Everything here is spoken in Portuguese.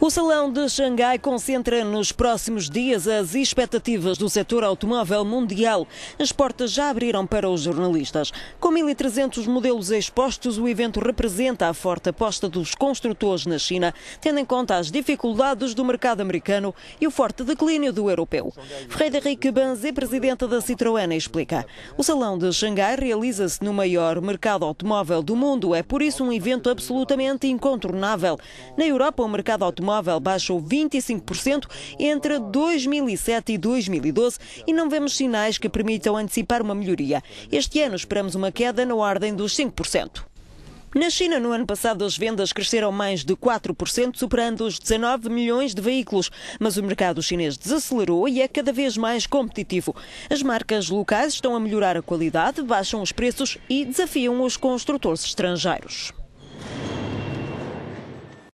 O Salão de Xangai concentra nos próximos dias as expectativas do setor automóvel mundial. As portas já abriram para os jornalistas. Com 1.300 modelos expostos, o evento representa a forte aposta dos construtores na China, tendo em conta as dificuldades do mercado americano e o forte declínio do europeu. Frederic Banzé, presidente da Citroën, explica. O Salão de Xangai realiza-se no maior mercado automóvel do mundo. É por isso um evento absolutamente incontornável. Na Europa, o mercado automóvel automóvel baixou 25% entre 2007 e 2012 e não vemos sinais que permitam antecipar uma melhoria. Este ano esperamos uma queda na ordem dos 5%. Na China, no ano passado, as vendas cresceram mais de 4%, superando os 19 milhões de veículos. Mas o mercado chinês desacelerou e é cada vez mais competitivo. As marcas locais estão a melhorar a qualidade, baixam os preços e desafiam os construtores estrangeiros.